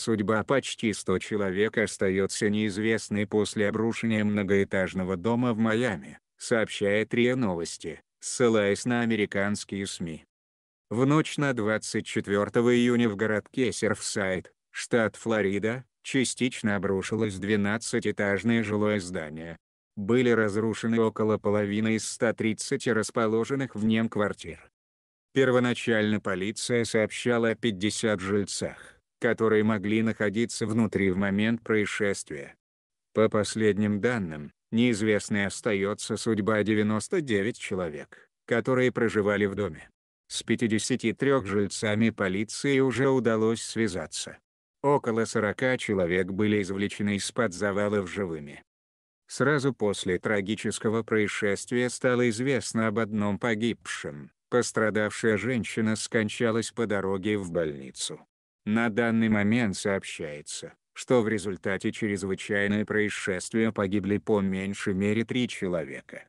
Судьба почти 100 человек остается неизвестной после обрушения многоэтажного дома в Майами, сообщает РИА Новости, ссылаясь на американские СМИ. В ночь на 24 июня в городке Серфсайд, штат Флорида, частично обрушилось 12-этажное жилое здание. Были разрушены около половины из 130 расположенных в нем квартир. Первоначально полиция сообщала о 50 жильцах которые могли находиться внутри в момент происшествия. По последним данным, неизвестной остается судьба 99 человек, которые проживали в доме. С 53 жильцами полиции уже удалось связаться. Около 40 человек были извлечены из-под завалов живыми. Сразу после трагического происшествия стало известно об одном погибшем. Пострадавшая женщина скончалась по дороге в больницу. На данный момент сообщается, что в результате чрезвычайное происшествие погибли по меньшей мере три человека.